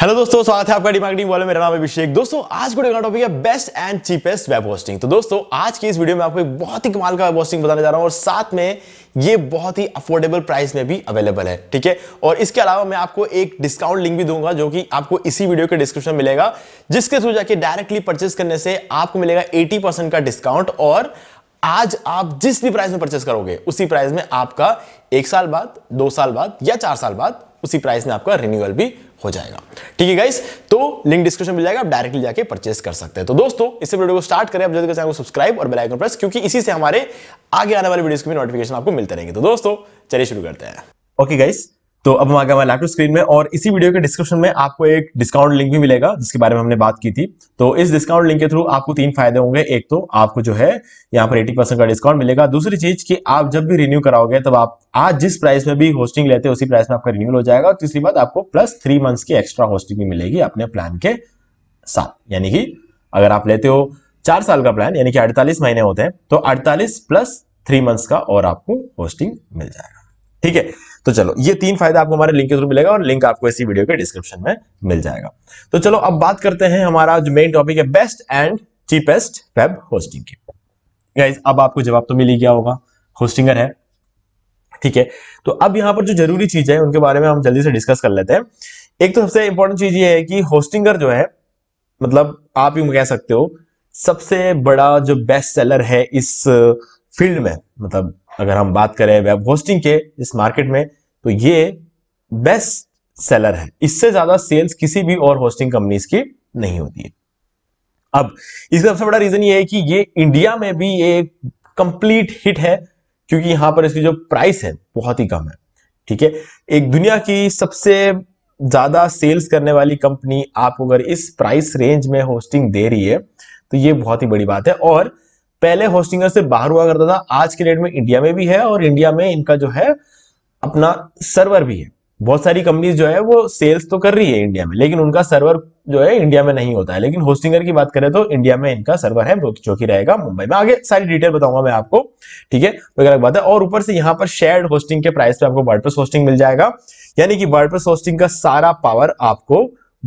hello दोस्तों स्वागत है आपका डिमार्केटिंग वाले मेरा नाम अभिषेक दोस्तों आज का टॉपिक है best and cheapest web hosting तो दोस्तों आज की इस वीडियो में आपको एक बहुत ही कमाल का वेब होस्टिंग बताने जा रहा हूं और साथ में ये बहुत ही अफोर्डेबल प्राइस में भी अवेलेबल है ठीक है और इसके अलावा मैं आपको एक डिस्काउंट लिंक भी दूंगा जो कि आपको इसी वीडियो के डिस्क्रिप्शन मिलेगा जिसके थ्रू जाके डायरेक्टली परचेस करने से आपको मिलेगा एटी का डिस्काउंट और आज आप जिस भी प्राइस में परचेस करोगे उसी प्राइस में आपका एक साल बाद दो साल बाद या चार साल बाद उसी प्राइस में आपका रिन्यूअल भी हो जाएगा ठीक है गाइस तो लिंक डिस्क्रिप्शन मिल जाएगा आप डायरेक्टली जाके परचेस कर सकते हैं तो दोस्तों इससे वीडियो को स्टार्ट करें आप जल्दी चैनल को सब्सक्राइब और बेलाइकन प्रेस क्योंकि इसी से हमारे आगे आने वाले वीडियो की नोटिफिकेशन आपको मिलते रहेंगे तो दोस्तों चलिए शुरू करते हैं ओके गाइस तो अब हम आगे हमारे लैपटॉप स्क्रीन में और इसी वीडियो के डिस्क्रिप्शन में आपको एक डिस्काउंट लिंक भी मिलेगा जिसके बारे में हमने बात की थी तो इस डिस्काउंट लिंक के थ्रू आपको तीन फायदे होंगे एक तो आपको जो है यहाँ पर 80 परसेंट का डिस्काउंट मिलेगा दूसरी चीज कि आप जब भी रिन्यू कराओगे तब आप आज जिस प्राइस में भी होस्टिंग लेते हैं उसी प्राइस में आपका रिन्यूल हो जाएगा तीसरी बात आपको प्लस थ्री मंथस की एक्स्ट्रा होस्टिंग भी मिलेगी अपने प्लान के साथ यानी कि अगर आप लेते हो चार साल का प्लान यानी कि अड़तालीस महीने होते हैं तो अड़तालीस प्लस थ्री मंथस का और आपको होस्टिंग मिल जाएगा ठीक है तो चलो ये तीन फायदा आपको हमारे लिंक के थ्रू मिलेगा और लिंक आपको इसी वीडियो के डिस्क्रिप्शन में मिल जाएगा तो चलो अब बात करते हैं हमारा जो मेन टॉपिक है best and cheapest web hosting की गाइज अब आपको जवाब तो मिल ही गया होगा होस्टिंगर है ठीक है तो अब यहाँ पर जो जरूरी चीज है उनके बारे में हम जल्दी से डिस्कस कर लेते हैं एक तो सबसे इंपॉर्टेंट चीज ये है कि होस्टिंगर जो है मतलब आप यू कह सकते हो सबसे बड़ा जो बेस्ट सेलर है इस फील्ड में मतलब अगर हम बात करें वेब होस्टिंग के इस मार्केट में तो ये बेस्ट सेलर है इससे ज्यादा सेल्स किसी भी और होस्टिंग कंपनीज की नहीं होती है अब इसका सबसे बड़ा रीजन ये है कि ये इंडिया में भी ये कंप्लीट हिट है क्योंकि यहां पर इसकी जो प्राइस है बहुत ही कम है ठीक है एक दुनिया की सबसे ज्यादा सेल्स करने वाली कंपनी आपको अगर इस प्राइस रेंज में होस्टिंग दे रही है तो ये बहुत ही बड़ी बात है और पहले होस्टिंगर से बाहर हुआ करता था आज के डेट में इंडिया में भी है और इंडिया में इनका जो है अपना सर्वर भी है बहुत सारी कंपनीज जो है वो सेल्स तो कर रही है इंडिया में लेकिन उनका सर्वर जो है इंडिया में नहीं होता है लेकिन होस्टिंगर की बात करें तो इंडिया में इनका सर्वर है जो कि रहेगा मुंबई में आगे सारी डिटेल बताऊंगा मैं आपको ठीक है तो अलग बात है और ऊपर से यहाँ पर शेयर्ड होस्टिंग के प्राइस पे आपको वर्डप्रेस होस्टिंग मिल जाएगा यानी कि वर्डप्रेस होस्टिंग का सारा पावर आपको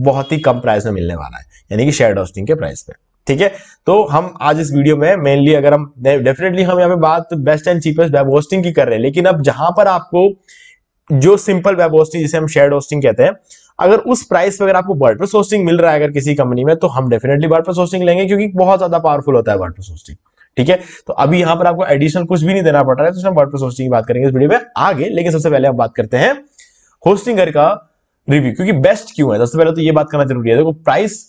बहुत ही कम प्राइस में मिलने वाला है यानी कि शेयर्ड होस्टिंग के प्राइस पे ठीक है तो हम आज इस वीडियो में मेनली अगर हम डेफिनेटली हम यहाँ पे बात best and cheapest web hosting की कर रहे हैं लेकिन अब जहां पर आपको जो सिंपल वेब होस्टिंग जिसे हम शेयर होस्टिंग कहते हैं अगर उस प्राइस पर अगर आपको वर्डप्रेस होस्टिंग मिल रहा है अगर किसी कंपनी में तो हम डेफिनेटली वर्डप्रेस होस्टिंग लेंगे क्योंकि बहुत ज्यादा पावरफुल होता है वर्ड होस्टिंग ठीक है तो अभी यहां पर आपको एडिशनल कुछ भी नहीं देना पड़ रहा है तो हम वर्डप्रेस होस्टिंग की बात करेंगे इस वीडियो में आगे लेकिन सबसे पहले हम बात करते हैं होस्टिंग घर का रिव्यू क्योंकि बेस्ट क्यों है सबसे पहले तो ये बात करना जरूरी है देखो प्राइस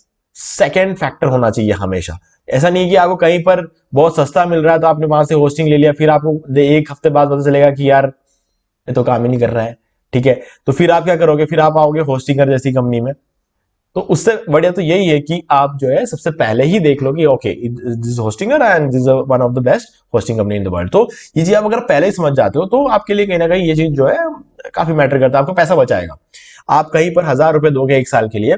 सेकेंड फैक्टर होना चाहिए हमेशा ऐसा नहीं कि आपको कहीं पर बहुत सस्ता मिल रहा है तो आपने वहां से होस्टिंग ले लिया फिर आपको एक हफ्ते बाद पता चलेगा कि यार ये तो काम ही नहीं कर रहा है ठीक है तो फिर आप क्या करोगे फिर आप आओगे होस्टिंगर जैसी कंपनी में तो उससे बढ़िया तो यही है कि आप जो है सबसे पहले ही देख लो कि okay this Hostinger and this one of the best hosting company in the world तो ये चीज आप अगर पहले ही समझ जाते हो तो आपके लिए कहीं ना कहीं ये चीज जो है काफी मैटर करता है आपको पैसा बचाएगा आप कहीं पर हजार रुपए दोगे एक साल के लिए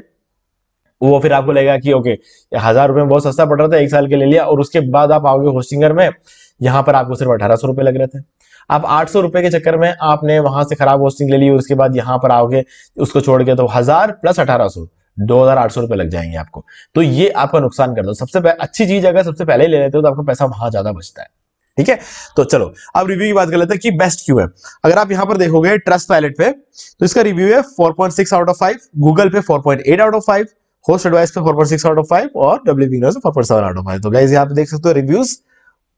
वो फिर आपको लगेगा कि ओके हजार रुपए में बहुत सस्ता पड़ रहा था एक साल के लिए लिया और उसके बाद आप आओगे होस्टिंगर में यहाँ पर आपको सिर्फ अठारह सौ रुपए लग रहे थे आप आठ सौ रुपए के चक्कर में आपने वहां से खराब होस्टिंग ले ली उसके बाद यहाँ पर आओगे उसको छोड़ के तो हजार प्लस अठारह सौ दो हजार आठ सौ रुपए लग जाएंगे आपको तो ये आपका नुकसान कर दो सबसे अच्छी चीज अगर सबसे पहले ही ले लेते हो तो आपका पैसा वहां ज्यादा बचता है ठीक है तो चलो अब रिव्यू की बात कर लेते हैं कि बेस्ट क्यों है अगर आप यहां पर देखोगे ट्रस्ट पायलट पे तो इसका रिव्यू है 4.6 आउट ऑफ फाइव गूगल पे eight out of five host advice पे four point six out of five और W B four point seven out of five तो गाइज यहाँ पे देख सकते हो रिव्यूज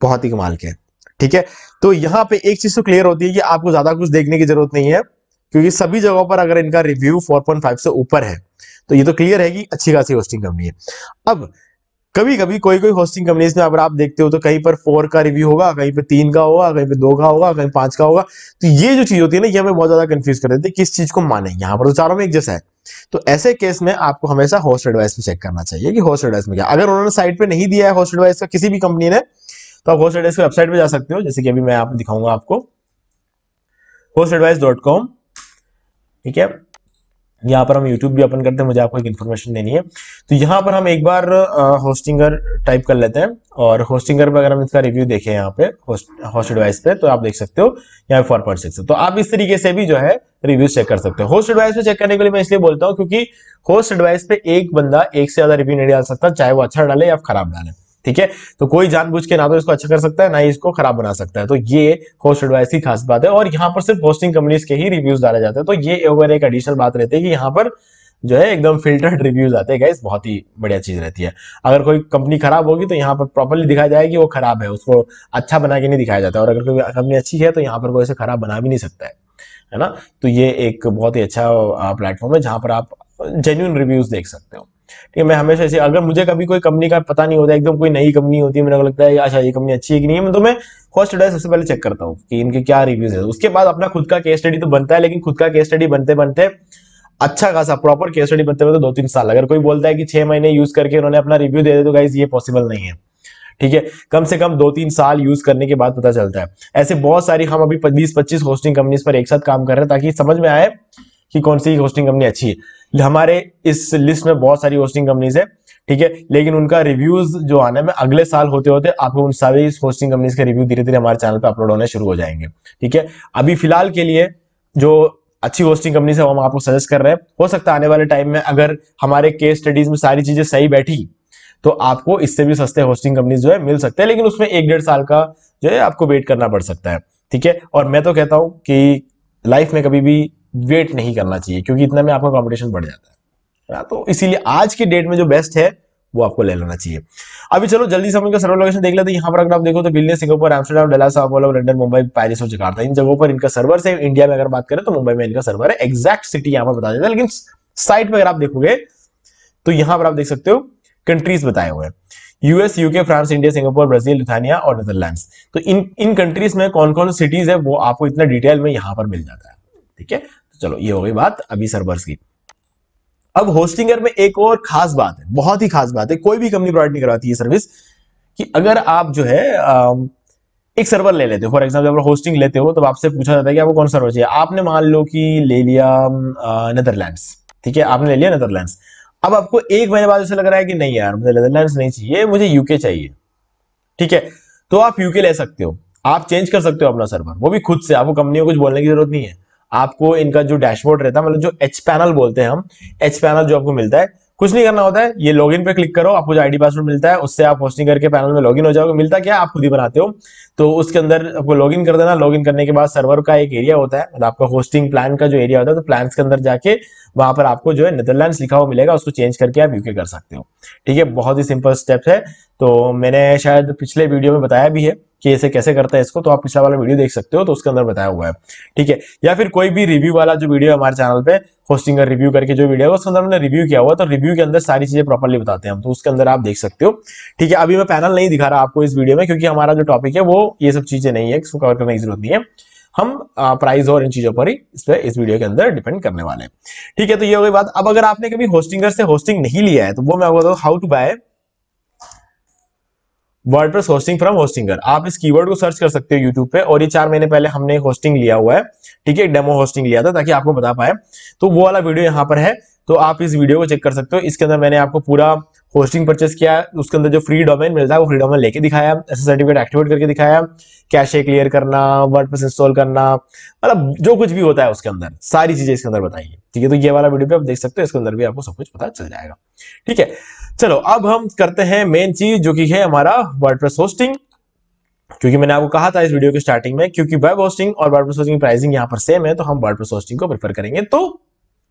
बहुत ही कमाल के ठीक है तो यहाँ पे एक चीज तो क्लियर होती है कि आपको ज्यादा कुछ देखने की जरूरत नहीं है क्योंकि सभी जगहों पर अगर इनका रिव्यू 4.5 से ऊपर है तो ये तो क्लियर है कि अच्छी खासी होस्टिंग कंपनी है अब कभी कभी कोई कोई होस्टिंग कंपनीज में अगर आप देखते हो तो कहीं पर फोर का रिव्यू होगा कहीं पर तीन का होगा कहीं पर दो का होगा कहीं पांच का होगा तो ये जो चीज होती है ना ये हमें बहुत ज्यादा कंफ्यूज कर देते किस चीज को माने यहाँ पर तो चारों में एक जैसा है तो ऐसे केस में आपको हमेशा होस्ट एडवाइस पे चेक करना चाहिए कि होस्ट एडवाइस में क्या अगर उन्होंने साइट पे नहीं दिया है होस्ट एडवाइस का किसी भी कंपनी ने तो आप होस्ट एडवाइस की वेबसाइट पे जा सकते हो जैसे कि अभी मैं आप दिखाऊंगा आपको होस्ट एडवाइस डॉट कॉम ठीक है यहाँ पर हम यूट्यूब भी ओपन करते हैं मुझे आपको एक इन्फॉर्मेशन देनी है तो यहाँ पर हम एक बार होस्टिंगर टाइप कर लेते हैं और होस्टिंगर पर अगर हम इसका रिव्यू देखें यहाँ पे होस्ट एडवाइस पे तो आप देख सकते हो यहाँ फोर पॉइंट सिक्स तो आप इस तरीके से भी जो है रिव्यू चेक कर सकते हो होस्ट एडवाइस पे चेक करने के लिए मैं इसलिए बोलता हूँ क्योंकि होस्ट एडवाइस पे एक बंदा एक से ज्यादा रिव्यू नहीं डाल सकता चाहे वो अच्छा डाले या खराब डाले ठीक है तो कोई जानबूझ के ना तो इसको अच्छा कर सकता है ना ही इसको खराब बना सकता है तो ये होस्ट एडवाइस की खास बात है और यहाँ पर सिर्फ होस्टिंग कंपनीज के ही रिव्यूज डाले जाते हैं तो ये अगर एक एडिशनल बात रहती है कि यहाँ पर जो है एकदम फिल्टर्ड रिव्यूज आते हैं गाइस बहुत ही बढ़िया चीज रहती है अगर कोई कंपनी खराब होगी तो यहाँ पर प्रॉपरली दिखाया जाएगा कि वो खराब है उसको अच्छा बना के नहीं दिखाया जाता और अगर कोई कंपनी अच्छी है तो यहाँ पर कोई इसे खराब बना भी नहीं सकता है है ना तो ये एक बहुत ही अच्छा प्लेटफॉर्म है जहाँ पर आप जेन्यून रिव्यूज देख सकते हो ठीक है मैं हमेशा ऐसे अगर मुझे कभी कोई कंपनी का पता नहीं होता एकदम कोई नई कंपनी होती है मेरे को लगता है अच्छा ये कंपनी अच्छी है कि नहीं है तो मैं फर्स्ट डे सबसे पहले चेक करता हूँ कि इनके क्या रिव्यूज है उसके बाद अपना खुद का केस स्टडी तो बनता है लेकिन खुद का केस स्टडी बनते बनते अच्छा खासा प्रॉपर केस स्टडी बनते बनते तो दो तीन साल अगर कोई बोलता है कि छह महीने यूज करके उन्होंने अपना रिव्यू दे दे तो गाइज ये पॉसिबल नहीं है ठीक है कम से कम दो तीन साल यूज करने के बाद पता चलता है ऐसे बहुत सारी हम अभी बीस पच्चीस होस्टिंग कंपनीज पर एक साथ काम कर रहे हैं ताकि समझ में आए कि कौन सी होस्टिंग कंपनी अच्छी है हमारे इस लिस्ट में बहुत सारी होस्टिंग कंपनीज है ठीक है लेकिन उनका रिव्यूज जो आने में अगले साल होते होते आपको उन सारी होस्टिंग कंपनीज के रिव्यू धीरे धीरे हमारे चैनल पर अपलोड होने शुरू हो जाएंगे ठीक है अभी फिलहाल के लिए जो अच्छी होस्टिंग कंपनी से हम आपको सजेस्ट कर रहे हैं हो सकता है आने वाले टाइम में अगर हमारे केस स्टडीज में सारी चीजें सही बैठी तो आपको इससे भी सस्ते होस्टिंग कंपनीज जो है मिल सकते हैं लेकिन उसमें एक डेढ़ साल का जो है आपको वेट करना पड़ सकता है ठीक है और मैं तो कहता हूं कि लाइफ में कभी भी वेट नहीं करना चाहिए क्योंकि इतना में आपका कॉम्पिटिशन बढ़ जाता है ना तो इसीलिए आज के डेट में जो बेस्ट है वो आपको ले लेना चाहिए अभी चलो जल्दी समझ सर्वर लोकेशन देख लेते हैं यहाँ पर अगर आप देखो तो दिल्ली सिंगापुर एम्स्टरडाम डेलास अपोलो लंडन मुंबई पैरिस और जकार्ता इन जगहों पर इनका सर्वर से इंडिया में अगर बात करें तो मुंबई में इनका सर्वर है एग्जैक्ट सिटी यहाँ पर बता देता है लेकिन साइट पर अगर आप देखोगे तो यहाँ पर आप देख सकते हो कंट्रीज बताए हुए US UK France India Singapore Brazil Lithuania और नेदरलैंड तो इन इन कंट्रीज में कौन कौन सिटीज है वो आपको इतना डिटेल में यहाँ पर मिल जाता है ठीक है चलो ये हो गई बात अभी सर्वर्स की अब होस्टिंगर में एक और खास बात है बहुत ही खास बात है कोई भी कंपनी प्रोवाइड नहीं करवाती ये सर्विस कि अगर आप जो है एक सर्वर ले लेते हो फॉर एग्जाम्पल आप होस्टिंग लेते हो तो आपसे पूछा जाता है कि आपको कौन सर्वर चाहिए आपने मान लो कि ले लिया नेदरलैंड्स ठीक है आपने ले लिया नेदरलैंड्स अब आपको एक महीने बाद ऐसा लग रहा है कि नहीं यार मुझे नेदरलैंड्स नहीं चाहिए मुझे यूके चाहिए ठीक है तो आप यूके ले सकते हो आप चेंज कर सकते हो अपना सर्वर वो भी खुद से आपको कंपनी को कुछ बोलने की जरूरत नहीं है आपको इनका जो डैशबोर्ड रहता है मतलब जो एच पैनल बोलते हैं हम एच पैनल जो आपको मिलता है कुछ नहीं करना होता है ये लॉगिन पे क्लिक करो आपको जो आईडी पासवर्ड मिलता है उससे आप होस्टिंग करके पैनल में लॉगिन हो जाओगे मिलता क्या आप खुद ही बनाते हो तो उसके अंदर आपको लॉगिन कर देना लॉगिन करने के बाद सर्वर का एक एरिया होता है मतलब आपका होस्टिंग प्लान का जो एरिया होता है तो प्लान के अंदर जाके वहां पर आपको जो है नेदरलैंड लिखा हुआ मिलेगा उसको चेंज करके आप यूके कर सकते हो ठीक है बहुत ही सिंपल स्टेप है तो मैंने शायद पिछले वीडियो में बताया भी है कि ऐसे कैसे करता है इसको तो आप पिछला वाला वीडियो देख सकते हो तो उसके अंदर बताया हुआ है ठीक है या फिर कोई भी रिव्यू वाला जो वीडियो हमारे चैनल पे होस्टिंग का रिव्यू करके जो वीडियो है उसके अंदर हमने रिव्यू किया हुआ तो रिव्यू के अंदर सारी चीजें प्रॉपरली बताते हैं हम तो उसके अंदर आप देख सकते हो ठीक है अभी मैं पैनल नहीं दिखा रहा आपको इस वीडियो में क्योंकि हमारा जो टॉपिक है वो ये सब चीजें नहीं है इसको कवर करने की जरूरत नहीं है हम प्राइस और इन चीजों पर ही इस पर इस वीडियो के अंदर डिपेंड करने वाले हैं ठीक है तो ये हो गई बात अब अगर आपने कभी होस्टिंगर से होस्टिंग नहीं लिया है तो वो मैं आपको how to buy WordPress hosting from Hostinger आप इस कीवर्ड को सर्च कर सकते हो यूट्यूब पे और ये चार महीने पहले हमने एक होस्टिंग लिया हुआ है ठीक है डेमो होस्टिंग लिया था ताकि आपको बता पाए तो वो वाला वीडियो यहाँ पर है तो आप इस वीडियो को चेक कर सकते हो इसके अंदर मैंने आपको पूरा होस्टिंग परचेस किया है उसके अंदर जो फ्री डोमेन मिलता है वो फ्री डोमेन लेके दिखाया ऐसे सर्टिफिकेट एक्टिवेट करके दिखाया कैशे क्लियर करना वर्ड इंस्टॉल करना मतलब जो कुछ भी होता है उसके अंदर सारी चीजें इसके अंदर बताइए ठीक है तो ये वाला वीडियो भी आप देख सकते हो इसके अंदर भी आपको सब कुछ पता चल जाएगा ठीक है चलो अब हम करते हैं मेन चीज जो की है हमारा वर्ड होस्टिंग क्योंकि मैंने आपको कहा था इस वीडियो के स्टार्टिंग में क्योंकि वेब होस्टिंग और वर्ड होस्टिंग प्राइसिंग यहाँ पर सेम है तो हम वर्ड होस्टिंग को प्रेफर करेंगे तो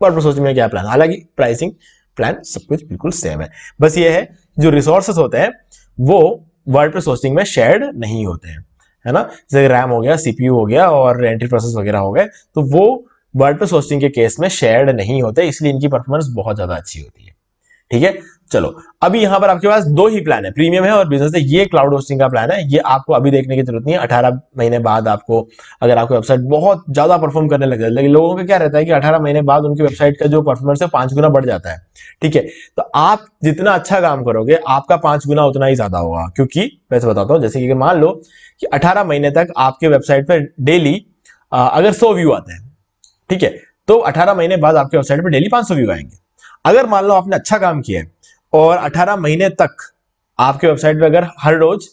वर्ड होस्टिंग में क्या प्लान हालांकि प्राइसिंग प्लान सब कुछ बिल्कुल सेम है बस ये है जो रिसोर्सेस होते हैं वो वर्ड होस्टिंग में शेयर्ड नहीं होते हैं है ना जैसे रैम हो गया सीपीयू हो गया और एंट्री प्रोसेस वगैरह हो गए तो वो वर्ड होस्टिंग के केस में शेयर्ड नहीं होते इसलिए इनकी परफॉर्मेंस बहुत ज़्यादा अच्छी होती है ठीक है चलो अभी यहां पर आपके पास दो ही प्लान है प्रीमियम है और बिजनेस है ये क्लाउड होस्टिंग का प्लान है ये आपको अभी देखने की जरूरत नहीं है अठारह महीने बाद आपको अगर आपकी वेबसाइट बहुत ज्यादा परफॉर्म करने लग जाए लेकिन लोगों का क्या रहता है कि अठारह महीने बाद उनकी वेबसाइट का जो परफॉर्मेंस है पांच गुना बढ़ जाता है ठीक है तो आप जितना अच्छा काम करोगे आपका पांच गुना उतना ही ज्यादा होगा क्योंकि वैसे बताता हूँ जैसे कि मान लो कि अठारह महीने तक आपके वेबसाइट पर डेली अगर सौ व्यू आते हैं ठीक है तो अठारह महीने बाद आपके वेबसाइट पर डेली पांच व्यू आएंगे अगर मान लो आपने अच्छा काम किया है और 18 महीने तक आपके वेबसाइट पे अगर हर रोज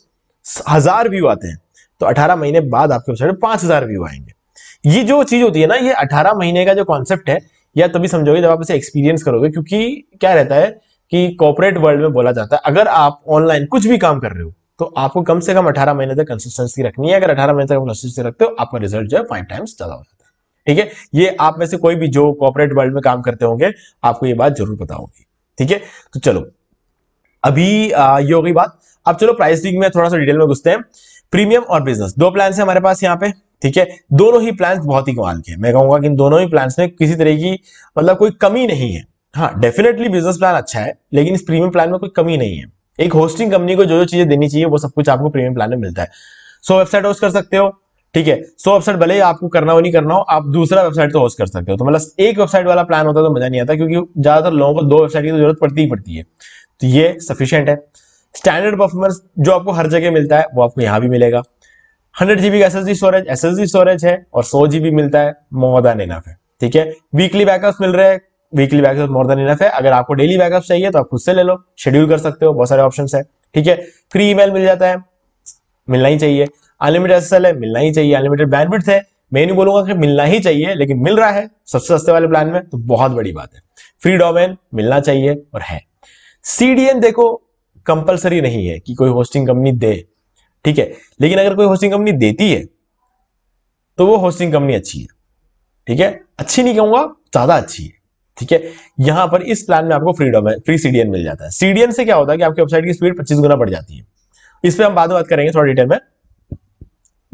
हजार व्यू आते हैं तो 18 महीने बाद आपके वेबसाइट पे पांच हजार व्यू आएंगे ये जो चीज होती है ना ये 18 महीने का जो कॉन्सेप्ट है या तभी समझोगे जब आप इसे एक्सपीरियंस करोगे क्योंकि क्या रहता है कि कॉपोरेट वर्ल्ड में बोला जाता है अगर आप ऑनलाइन कुछ भी काम कर रहे हो तो आपको कम से कम अठारह महीने तक कंसिस्टेंसी रखनी है अगर अठारह महीने तक कंसिस्टेंसी रखते हो आपका रिजल्ट जो है फाइव टाइम्स ज्यादा हो जाता है ठीक है ये आप में से कोई भी जो कॉपोरेट वर्ल्ड में काम करते होंगे आपको ये बात जरूर पता होगी ठीक है तो चलो अभी ये हो गई बात अब चलो प्राइसिंग में थोड़ा सा डिटेल में घुसते हैं प्रीमियम और बिजनेस दो प्लान है हमारे पास यहाँ पे ठीक है दोनों ही प्लान बहुत ही कमाल के मैं कहूंगा कि दोनों ही प्लान में किसी तरह की मतलब कोई कमी नहीं है हाँ डेफिनेटली बिजनेस प्लान अच्छा है लेकिन इस प्रीमियम प्लान में कोई कमी नहीं है एक होस्टिंग कंपनी को जो जो चीजें देनी चाहिए वो सब कुछ आपको प्रीमियम प्लान में मिलता है सो वेबसाइट होस्ट कर सकते हो ठीक है सो वेबसाइट भले ही आपको करना हो नहीं करना हो आप दूसरा वेबसाइट तो होस्ट कर सकते हो तो मतलब एक वेबसाइट वाला प्लान होता तो मजा नहीं आता क्योंकि ज्यादातर लोगों को दो वेबसाइट की तो जरूरत पड़ती ही पड़ती है तो ये सफिशियंट है स्टैंडर्ड परफॉर्मेंस जो आपको हर जगह मिलता है वो आपको यहां भी मिलेगा हंड्रेड जीबी का एस स्टोरेज एस स्टोरेज है और सौ जीबी मिलता है मोर देन इनफ है ठीक है वीकली बैकअप मिल रहे हैं weekly backup more than enough है अगर आपको डेली बैकअप चाहिए तो आप खुद से ले लो शेड्यूल कर सकते हो बहुत सारे ऑप्शन है ठीक है फ्री ईमेल मिल जाता है मिलना ही चाहिए अनलिमिटेड एस है मिलना ही चाहिए अनलिमिटेड बैंडविड्थ है मैं नहीं बोलूंगा कि मिलना ही चाहिए लेकिन मिल रहा है सबसे सस्ते वाले प्लान में तो बहुत बड़ी बात है फ्री डोमेन मिलना चाहिए और है सीडीएन देखो कंपलसरी नहीं है कि कोई होस्टिंग कंपनी दे ठीक है लेकिन अगर कोई होस्टिंग कंपनी देती है तो वो होस्टिंग कंपनी अच्छी है ठीक है अच्छी नहीं कहूंगा ज्यादा अच्छी है ठीक है यहां पर इस प्लान में आपको फ्री है फ्री सीडीएन मिल जाता है सीडीएन से क्या होता है कि आपकी वेबसाइट की स्पीड पच्चीस गुना बढ़ जाती है इस पर हम बाद बात करेंगे थोड़ा डिटेल में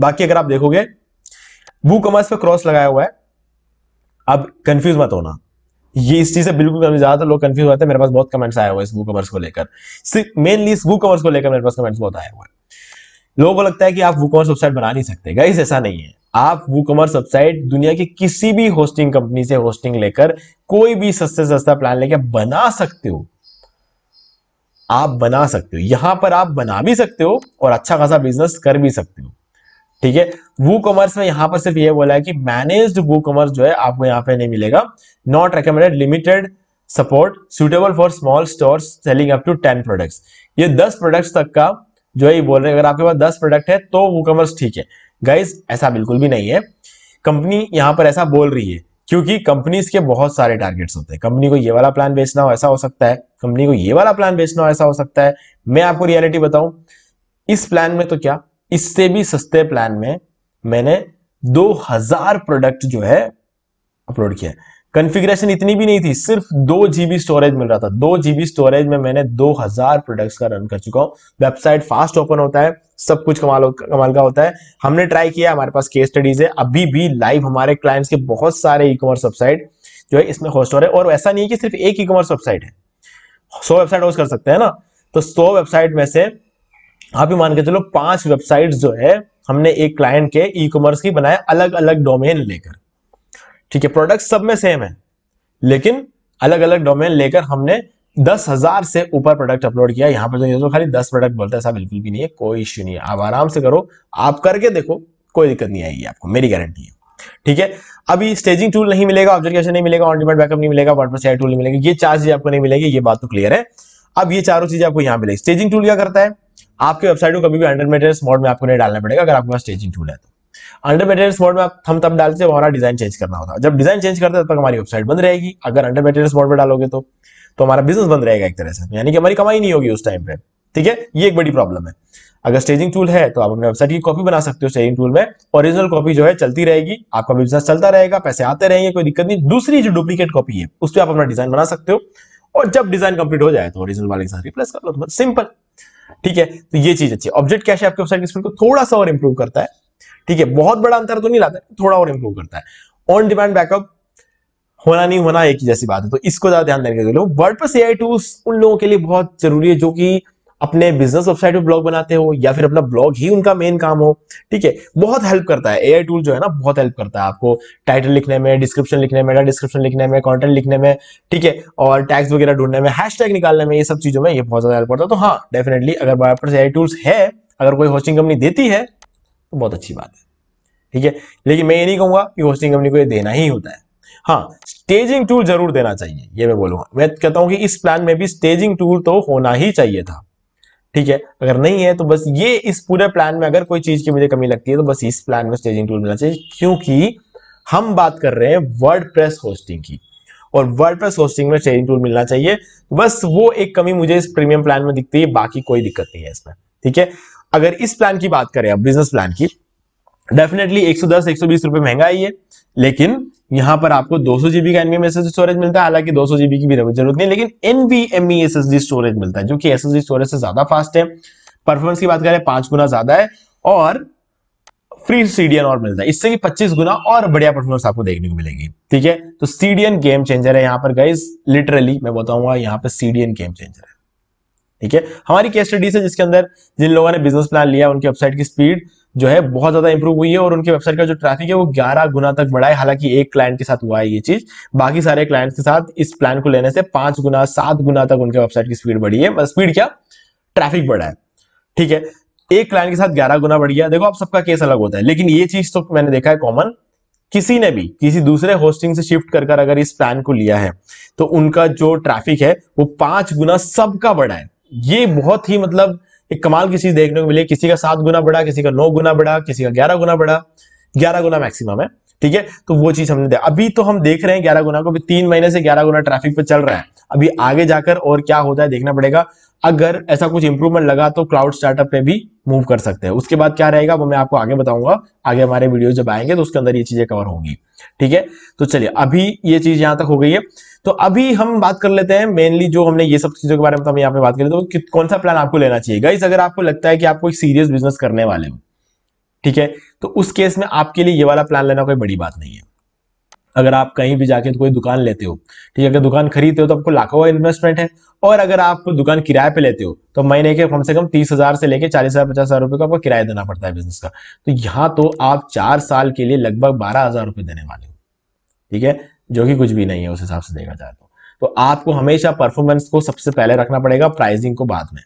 बाकी अगर आप देखोगे वू कॉमर्स पे क्रॉस लगाया हुआ है अब कंफ्यूज मत होना ये इस चीज से बिल्कुल ज्यादातर लोग कंफ्यूज होते हैं मेरे पास बहुत कमेंट्स आया हुआ है इस वू कॉमर्स को लेकर सिर्फ मेनली इस वू कॉमर्स को लेकर मेरे पास कमेंट्स बहुत आया हुआ है लोगों को लगता है कि आप वू कॉमर्स वेबसाइट बना नहीं सकते गाइस ऐसा नहीं है आप वू कॉमर्स वेबसाइट दुनिया की किसी भी होस्टिंग कंपनी से होस्टिंग लेकर कोई भी सस्ते सस्ता प्लान लेकर बना सकते हो आप बना सकते हो यहां पर आप बना भी सकते हो और अच्छा खासा बिजनेस कर भी सकते हो ठीक है वो कॉमर्स में यहां पर सिर्फ ये बोला है कि मैनेज वो कॉमर्स जो है आपको यहाँ पे नहीं मिलेगा not recommended limited support suitable for small store selling up to ten products ये दस प्रोडक्ट्स तक का जो है ये बोल रहे हैं अगर आपके पास दस प्रोडक्ट है तो वो कॉमर्स ठीक है गाइज ऐसा बिल्कुल भी नहीं है कंपनी यहां पर ऐसा बोल रही है क्योंकि कंपनीज के बहुत सारे टारगेट्स होते हैं कंपनी को ये वाला प्लान बेचना हो ऐसा हो सकता है कंपनी को ये वाला प्लान बेचना हो ऐसा हो सकता है मैं आपको रियलिटी बताऊं इस प्लान में तो क्या इससे भी सस्ते प्लान में मैंने 2000 प्रोडक्ट जो है अपलोड किया कॉन्फ़िगरेशन इतनी भी नहीं थी सिर्फ दो जीबी स्टोरेज मिल रहा था दो जीबी स्टोरेज में मैंने 2000 प्रोडक्ट्स का रन कर चुका हूं वेबसाइट फास्ट ओपन होता है सब कुछ कमाल कमाल का होता है हमने ट्राई किया हमारे पास केस स्टडीज है अभी भी लाइव हमारे क्लाइंट्स के बहुत सारे ई कॉमर्स वेबसाइट जो है इसमें होस्ट हो रहे हैं और ऐसा नहीं है कि सिर्फ एक ई कॉमर्स वेबसाइट है सौ वेबसाइट होस्ट कर सकते हैं ना तो सौ वेबसाइट में से आप ही मान के चलो पांच वेबसाइट जो है हमने एक क्लाइंट के ई कॉमर्स की बनाया अलग अलग डोमेन लेकर ठीक है प्रोडक्ट सब में सेम है लेकिन अलग अलग डोमेन लेकर हमने दस हजार से ऊपर प्रोडक्ट अपलोड किया यहाँ पर तो ये तो खाली दस प्रोडक्ट बोलता है ऐसा बिल्कुल भी नहीं है कोई इश्यू नहीं है आप आराम से करो आप करके देखो कोई दिक्कत नहीं आएगी आपको मेरी गारंटी है ठीक है अभी स्टेजिंग टूल नहीं मिलेगा ऑब्जर्वेशन नहीं मिलेगा ऑन डिमांड बैकअप नहीं मिलेगा वर्डप्रेस टूल नहीं मिलेगा ये चार चीजें आपको नहीं मिलेगी ये बात तो क्लियर है अब ये चारों चीजें आपको यहाँ मिलेगी स्टेजिंग टूल क्या करता है आपकी वेबसाइट को कभी भी अंडर मेटेरियल मोड में आपको नहीं डालना पड़ेगा अगर आपके पास स्टेचिंग टूल है तो अंडर मेटेरियल मोड में आप हम तब डालते हैं हमारा डिजाइन चेंज करना होता है जब डिजाइन चेंज करते हैं तब तक हमारी वेबसाइट बंद रहेगी अगर अंडर मेटेरियल मोड में डालोगे तो तो हमारा बिजनेस बंद रहेगा एक तरह से यानी कि हमारी कमाई नहीं होगी उस टाइम पे ठीक है ये एक बड़ी प्रॉब्लम है अगर स्टेजिंग टूल है तो आप अपने वेबसाइट की कॉपी बना सकते हो स्टेजिंग टूल में ओरिजिनल कॉपी जो है चलती रहेगी आपका बिजनेस चलता रहेगा पैसे आते रहेंगे कोई दिक्कत नहीं दूसरी जो डुप्लीकेट कॉपी है उस पर आप अपना डिजाइन बना सकते हो और जब डिजाइन कंप्लीट हो जाए तो ओरिजिनल वाले के साथ रिप्लेस कर लो तो सिंपल ठीक है तो ये चीज अच्छी ऑब्जेक्ट कैश आपके वेबसाइट स्पीड को थोड़ा सा और इंप्रूव करता है ठीक है बहुत बड़ा अंतर तो नहीं लाता थोड़ा और इंप्रूव करता है ऑन डिमांड बैकअप होना नहीं होना एक ही जैसी बात है तो इसको ज्यादा ध्यान देने के लिए वर्ड पर सीआई टूल्स उन लोगों के लिए बहुत जरूरी है जो कि अपने बिजनेस वेबसाइट पे ब्लॉग बनाते हो या फिर अपना ब्लॉग ही उनका मेन काम हो ठीक है बहुत हेल्प करता है ए टूल जो है ना बहुत हेल्प करता है आपको टाइटल लिखने में डिस्क्रिप्शन लिखने में डिस्क्रिप्शन लिखने में कॉन्टेंट लिखने में ठीक है और टैक्स वगैरह ढूंढने में हैश निकालने में ये सब चीजों में ये बहुत ज्यादा हेल्प करता है तो हाँ डेफिनेटली अगर ए पर टूल्स है अगर कोई होस्टिंग कंपनी देती है तो बहुत अच्छी बात है ठीक है लेकिन मैं ये नहीं कहूंगा कि होस्टिंग कंपनी को ये देना ही होता है हाँ स्टेजिंग टूल जरूर देना चाहिए ये मैं बोलूंगा मैं कहता हूँ कि इस प्लान में भी स्टेजिंग टूल तो होना ही चाहिए था ठीक है अगर नहीं है तो बस ये इस पूरे प्लान में अगर कोई चीज की मुझे कमी लगती है तो बस इस प्लान में स्टेजिंग टूल मिलना चाहिए क्योंकि हम बात कर रहे हैं वर्ड होस्टिंग की और वर्ड होस्टिंग में स्टेजिंग टूल मिलना चाहिए बस वो एक कमी मुझे इस प्रीमियम प्लान में दिखती है बाकी कोई दिक्कत नहीं है इसमें ठीक है अगर इस प्लान की बात करें अब बिजनेस प्लान की डेफिनेटली 110 120 रुपए महंगा है लेकिन यहाँ पर आपको दो सौ जीबी का एनवीएम एसएसडी स्टोरेज मिलता है हालांकि दो सौ जीबी की भी जरूरत नहीं लेकिन एनवीएमई एसएसडी स्टोरेज मिलता है जो कि एसएसडी स्टोरेज से ज्यादा फास्ट है परफॉर्मेंस की बात करें पांच गुना ज्यादा है और फ्री सीडीएन और मिलता है इससे भी पच्चीस गुना और बढ़िया परफॉर्मेंस आपको देखने को मिलेगी ठीक है तो सीडीएन गेम चेंजर है यहाँ पर गाइज लिटरली मैं बताऊंगा यहाँ पर सीडीएन गेम चेंजर है ठीक है हमारी केस स्टडीज है जिसके अंदर जिन लोगों ने बिजनेस प्लान लिया उनकी वेबसाइट की स्पीड जो है बहुत ज्यादा इंप्रूव हुई है और उनके वेबसाइट का जो ट्रैफिक है वो 11 गुना तक बढ़ा है हालांकि एक क्लाइंट के साथ हुआ है ये चीज बाकी सारे क्लाइंट्स के साथ इस प्लान को लेने से पांच गुना सात गुना तक उनके वेबसाइट की स्पीड बढ़ी है स्पीड मतलब क्या ट्रैफिक बढ़ा है ठीक है एक क्लाइंट के साथ ग्यारह गुना बढ़ गया देखो आप सबका केस अलग होता है लेकिन ये चीज तो मैंने देखा है कॉमन किसी ने भी किसी दूसरे होस्टिंग से शिफ्ट कर कर अगर इस प्लान को लिया है तो उनका जो ट्रैफिक है वो पांच गुना सबका बढ़ा है ये बहुत ही मतलब एक कमाल की चीज देखने को मिली किसी का सात गुना बढ़ा किसी का नौ गुना बढ़ा किसी का ग्यारह गुना बढ़ा ग्यारह गुना मैक्सिमम है ठीक है तो वो चीज हमने देखा अभी तो हम देख रहे हैं ग्यारह गुना को अभी तीन महीने से ग्यारह गुना ट्रैफिक पे चल रहा है अभी आगे जाकर और क्या होता है देखना पड़ेगा अगर ऐसा कुछ इंप्रूवमेंट लगा तो क्लाउड स्टार्टअप पे भी मूव कर सकते हैं उसके बाद क्या रहेगा वो मैं आपको आगे बताऊंगा आगे हमारे वीडियो जब आएंगे तो उसके अंदर ये चीजें कवर होंगी ठीक है तो चलिए अभी ये चीज यहां तक हो गई है तो अभी हम बात कर लेते हैं मेनली जो हमने ये सब चीजों के बारे में तो हम यहाँ पे बात करें तो कौन सा प्लान आपको लेना चाहिए गाइस अगर आपको लगता है कि आपको एक सीरियस बिजनेस करने वाले हो ठीक है तो उस केस में आपके लिए ये वाला प्लान लेना कोई बड़ी बात नहीं है अगर आप कहीं भी जाके तो कोई दुकान लेते हो ठीक है अगर दुकान खरीदते हो तो आपको लाखों का इन्वेस्टमेंट है और अगर आप दुकान किराए पे लेते हो तो महीने के कम से कम तीस हजार से लेके चालीस हजार पचास हजार रुपए का आपको किराया देना पड़ता है बिजनेस का तो यहाँ तो आप चार साल के लिए लगभग बारह हजार रुपए देने वाले हो ठीक है जो कि कुछ भी नहीं है उस हिसाब से देखा जाए तो तो आपको हमेशा परफॉर्मेंस को सबसे पहले रखना पड़ेगा प्राइसिंग को बाद में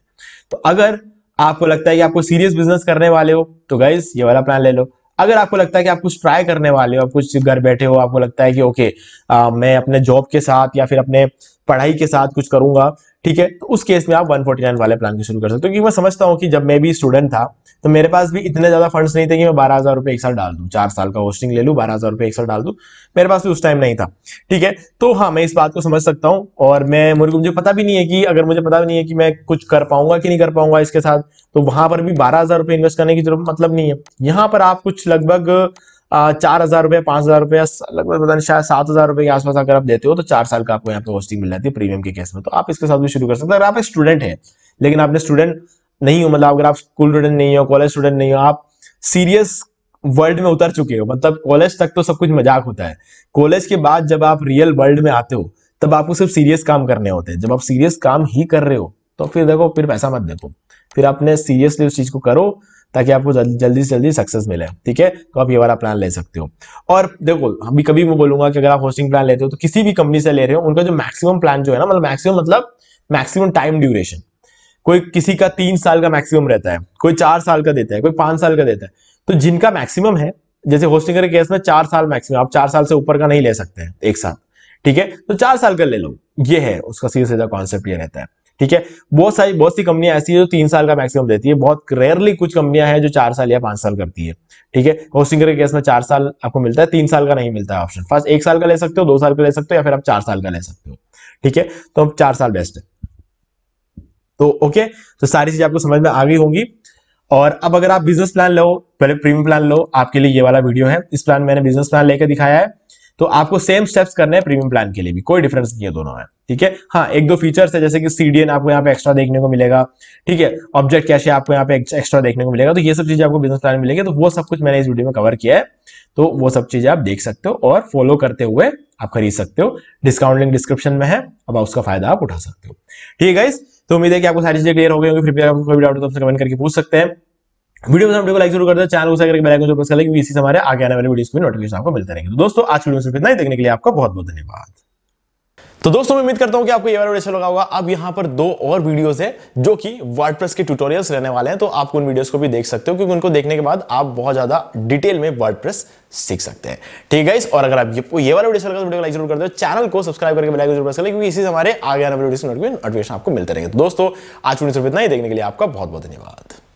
तो अगर आपको लगता है कि आपको सीरियस बिजनेस करने वाले हो तो गाइज ये वाला प्लान ले लो अगर आपको लगता है कि आप कुछ ट्राई करने वाले हो आप कुछ घर बैठे हो आपको लगता है कि ओके आ, मैं अपने जॉब के साथ या फिर अपने पढ़ाई के साथ कुछ करूंगा ठीक है तो उस केस में आप 149 वाले प्लान को शुरू कर सकते हो तो क्योंकि मैं समझता हूँ कि जब मैं भी स्टूडेंट था तो मेरे पास भी इतने ज़्यादा फंड्स नहीं थे कि मैं बारह हज़ार एक साल डाल दूँ चार साल का होस्टिंग ले लूँ बारह हज़ार रुपये एक साल डाल दूँ मेरे पास भी उस टाइम नहीं था ठीक है तो हाँ मैं इस बात को समझ सकता हूँ और मैं मुझे मुझे पता भी नहीं है कि अगर मुझे पता भी नहीं है कि मैं कुछ कर पाऊंगा कि नहीं कर पाऊंगा इसके साथ तो वहां पर भी बारह हज़ार इन्वेस्ट करने की जरूरत मतलब नहीं है यहाँ पर आप कुछ लगभग चार हजार रुपये पांच हजार रुपए लगभग पता नहीं शायद सात हजार रुपए के आसपास अगर आप देते हो तो चार साल का आपको यहाँ पे होस्टिंग मिल जाती है प्रीमियम के केस में तो आप इसके साथ भी शुरू कर सकते हैं अगर आप एक स्टूडेंट हैं लेकिन आपने स्टूडेंट नहीं हो मतलब अगर आप स्कूल स्टूडेंट नहीं हो कॉलेज स्टूडेंट नहीं हो आप सीरियस वर्ल्ड में उतर चुके हो मतलब कॉलेज तक तो सब कुछ मजाक होता है कॉलेज के बाद जब आप रियल वर्ल्ड में आते हो तब आपको सिर्फ सीरियस काम करने होते हैं जब आप सीरियस काम ही कर रहे हो तो फिर देखो फिर पैसा मत देखो फिर आपने सीरियसली उस चीज को करो ताकि आपको जल्दी से जल्दी सक्सेस मिले ठीक है तो आप ये वाला प्लान ले सकते हो और देखो अभी कभी मैं बोलूंगा कि अगर आप होस्टिंग प्लान लेते हो तो किसी भी कंपनी से ले रहे हो उनका जो मैक्सिमम प्लान जो है ना मतलब मैक्सिमम मतलब मैक्सिमम टाइम ड्यूरेशन कोई किसी का तीन साल का मैक्सिमम रहता है कोई चार साल का देता है कोई पांच साल का देता है तो जिनका मैक्सिमम है जैसे होस्टिंग के केस में चार साल मैक्सिमम आप चार साल से ऊपर का नहीं ले सकते हैं एक साथ ठीक है तो चार साल का ले लो ये है उसका सीधा सीधा कॉन्सेप्ट ये रहता है ठीक है बहुत सारी बहुत सी कंपनियां ऐसी है जो तीन साल का मैक्सिमम देती है बहुत रेयरली कुछ कंपनियां हैं जो चार साल या पांच साल करती है ठीक है होस्टिंग के केस में चार साल आपको मिलता है तीन साल का नहीं मिलता है ऑप्शन फर्स्ट एक साल का ले सकते हो दो साल का ले सकते हो या फिर आप चार साल का ले सकते हो ठीक है तो अब चार साल बेस्ट है तो ओके तो सारी चीज आपको समझ में आ गई होंगी और अब अगर आप बिजनेस प्लान लो पहले प्रीमियम प्लान लो आपके लिए ये वाला वीडियो है इस प्लान मैंने बिजनेस प्लान लेकर दिखाया है तो आपको सेम स्टेप्स करने हैं प्रीमियम प्लान के लिए भी कोई डिफरेंस नहीं है दोनों में ठीक है हाँ एक दो फीचर्स है जैसे कि सीडीएन आपको यहाँ पे एक्स्ट्रा देखने को मिलेगा ठीक है ऑब्जेक्ट कैश है आपको यहाँ पे एक्स्ट्रा देखने को मिलेगा तो ये सब चीजें आपको बिजनेस प्लान में मिलेंगे तो वो सब कुछ मैंने इस वीडियो में कवर किया है तो वो सब चीजें आप देख सकते हो और फॉलो करते हुए आप खरीद सकते हो डिस्काउंट लिंक डिस्क्रिप्शन में है अब उसका फायदा आप उठा सकते हो ठीक है इस तो उम्मीद है कि आपको सारी चीजें क्लियर हो गई होंगी फिर भी आपको कोई डाउट हो तो आपसे कमेंट करके पूछ सकते हैं वीडियो पसंद वीडियो लाइक जरूर करते दे चैनल को सब्सक्राइब बेल आइकन जरूर प्रेस इसी से हमारे आगे आने वाले वीडियोस में नोटिफिकेशन आपको मिलते रहेंगे तो दोस्तों आज वीडियो में सिर्फ इतना ही देखने के लिए आपका बहुत बहुत धन्यवाद तो दोस्तों मैं उम्मीद करता हूं कि आपको ये वाला वीडियो अच्छा लगा होगा अब यहां पर दो और वीडियोस हैं जो कि वर्डप्रेस के ट्यूटोरियल्स रहने वाले हैं तो आप उन वीडियोस को भी देख सकते हो क्योंकि उनको देखने के बाद आप बहुत ज्यादा डिटेल में वर्डप्रेस सीख सकते हैं ठीक है और अगर आप ये, वाला वीडियो अच्छा लगा तो वीडियो लाइक जरूर कर दो चैनल को सब्सक्राइब करके बेल आइकन जरूर प्रेस करें क्योंकि इसी से हमारे आगे आने वाले वीडियो नोटिफिकेशन आपको मिलते रहेंगे तो दोस्तों आज वीडियो सिर्फ इतना ही देखने के लिए आपका बहुत बहुत धन्यवाद